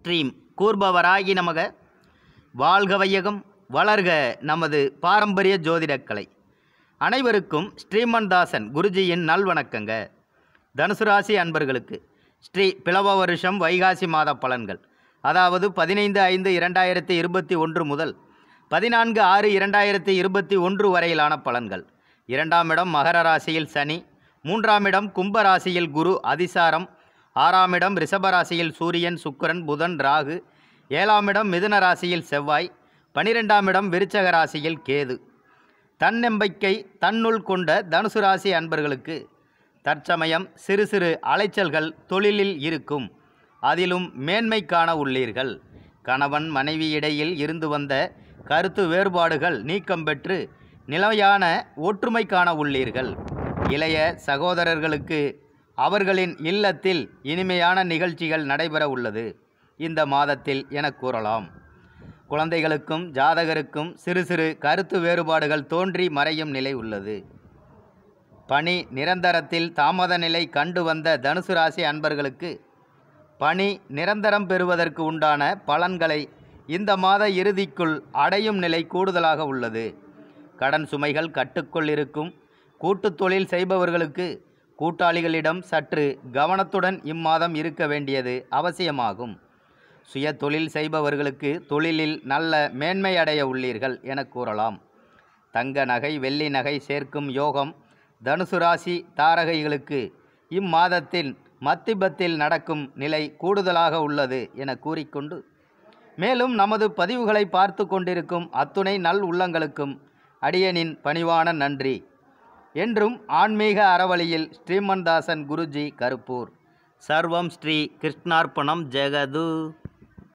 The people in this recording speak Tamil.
ஸ்ட்ரீம் கூர்பவராகி நமக வாழ்க வையகம் வளர்க நமது பாரம்பரிய ஜோதிடக்கலை அனைவருக்கும் ஸ்ரீமன்தாசன் குருஜியின் நல்வணக்கங்க தனுசு ராசி அன்பர்களுக்கு ஸ்ரீ பிளவ வருஷம் வைகாசி மாத பலன்கள் அதாவது பதினைந்து ஐந்து இரண்டாயிரத்தி இருபத்தி ஒன்று முதல் பதினான்கு ஆறு இரண்டாயிரத்தி இருபத்தி ஒன்று வரையிலான பலன்கள் இரண்டாம் இடம் மகர ராசியில் சனி மூன்றாம் இடம் கும்ப ராசியில் குரு அதிசாரம் ஆறாம் இடம் ரிஷபராசியில் சூரியன் சுக்கரன் புதன் ராகு ஏழாம் இடம் மிதுன ராசியில் செவ்வாய் பனிரெண்டாம் இடம் விருச்சக ராசியில் கேது தன்னம்பிக்கை தன்னுள் கொண்ட தனுசு ராசி அன்பர்களுக்கு தற்சமயம் சிறு சிறு அலைச்சல்கள் தொழிலில் இருக்கும் அதிலும் மேன்மை காண உள்ளீர்கள் கணவன் மனைவி இடையில் இருந்து வந்த கருத்து வேறுபாடுகள் நீக்கம் பெற்று நிலையான ஒற்றுமை காண உள்ளீர்கள் இளைய சகோதரர்களுக்கு அவர்களின் இல்லத்தில் இனிமையான நிகழ்ச்சிகள் நடைபெற உள்ளது இந்த மாதத்தில் என கூறலாம் குழந்தைகளுக்கும் ஜாதகருக்கும் சிறு சிறு கருத்து வேறுபாடுகள் தோன்றி மறையும் நிலை உள்ளது பணி நிரந்தரத்தில் தாமத நிலை கண்டு வந்த தனுசு ராசி அன்பர்களுக்கு பணி நிரந்தரம் பெறுவதற்கு உண்டான பலன்களை இந்த மாத இறுதிக்குள் அடையும் நிலை கூடுதலாக உள்ளது கடன் சுமைகள் கட்டுக்குள் இருக்கும் கூட்டுத் தொழில் செய்பவர்களுக்கு கூட்டாளிகளிடம் சற்று கவனத்துடன் இம்மாதம் இருக்க வேண்டியது அவசியமாகும் சுய தொழில் செய்பவர்களுக்கு தொழிலில் நல்ல மேன்மையடைய உள்ளீர்கள் என கூறலாம் தங்க நகை வெள்ளி நகை சேர்க்கும் யோகம் தனுசு ராசி தாரகைகளுக்கு இம்மாதத்தின் மத்திபத்தில் நடக்கும் நிலை கூடுதலாக உள்ளது என கூறிக்கொண்டு மேலும் நமது பதிவுகளை பார்த்து கொண்டிருக்கும் அத்துணை நல் உள்ளங்களுக்கும் அடியனின் பணிவான நன்றி என்றும் ஆன்மீக அறவழியில் ஸ்ரீமன்தாசன் குருஜி கருப்பூர் சர்வம் ஸ்ரீ கிருஷ்ணார்ப்பணம் ஜெகது